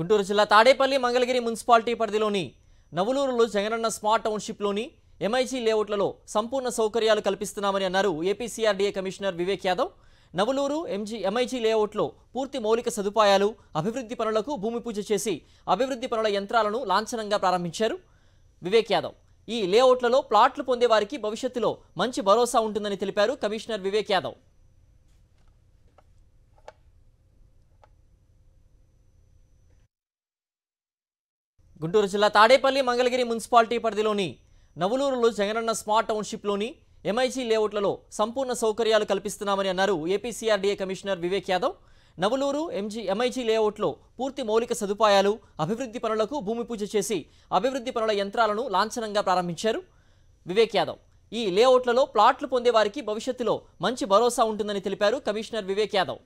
గుంటూరు జిల్లా తాడేపల్లి మంగళగిరి మున్సిపాలిటీ పరిధిలోని నవలూరులో జగనన్న స్మార్ట్ టౌన్షిప్లోని ఎంఐజీ లేఅవుట్లలో సంపూర్ణ సౌకర్యాలు కల్పిస్తున్నామని అన్నారు APCRDA commissioner Vivek Yadav Navaluru MG MIG లేఅవుట్లో పూర్తి మౌలిక సదుపాయాలు అభివృద్ధి పనులకు భూమి పూజ చేసి అభివృద్ధి పనుల యంత్రాలను లాంఛనంగా ప్రారంభించారు వివేక్ యాదవ్ ఈ లేఅవుట్లలో ప్లాట్లు పొందేవారికి భవిష్యత్తులో మంచి భరోసా ఉంటుందని తెలిపారు కమిషనర్ వివేక్ యాదవ్ గుంటూరు జిల్లా తాడేపల్లి మంగళగిరి మున్సిపాలిటీ పరిధిలోని నవలూరులో జగనన్న స్మార్ట్ టౌన్షిప్లోని ఎంఐజీ లేఅవుట్లలో సంపూర్ణ సౌకర్యాలు కల్పిస్తున్నామని అన్నారు APCRDA commissioner Vivek Yadav Navaluru MG MIG లేఅవుట్లో పూర్తి మౌలిక సదుపాయాలు అభివృద్ధి పనులకు భూమి పూజ చేసి అభివృద్ధి పనుల యంత్రాలను లాంఛనంగా ప్రారంభించారు వివేక్ యాదవ్ ఈ లేఅవుట్లలో ప్లాట్లు పొందేవారికి భవిష్యత్తులో మంచి భరోసా ఉంటుందని తెలిపారు కమిషనర్ వివేక్ యాదవ్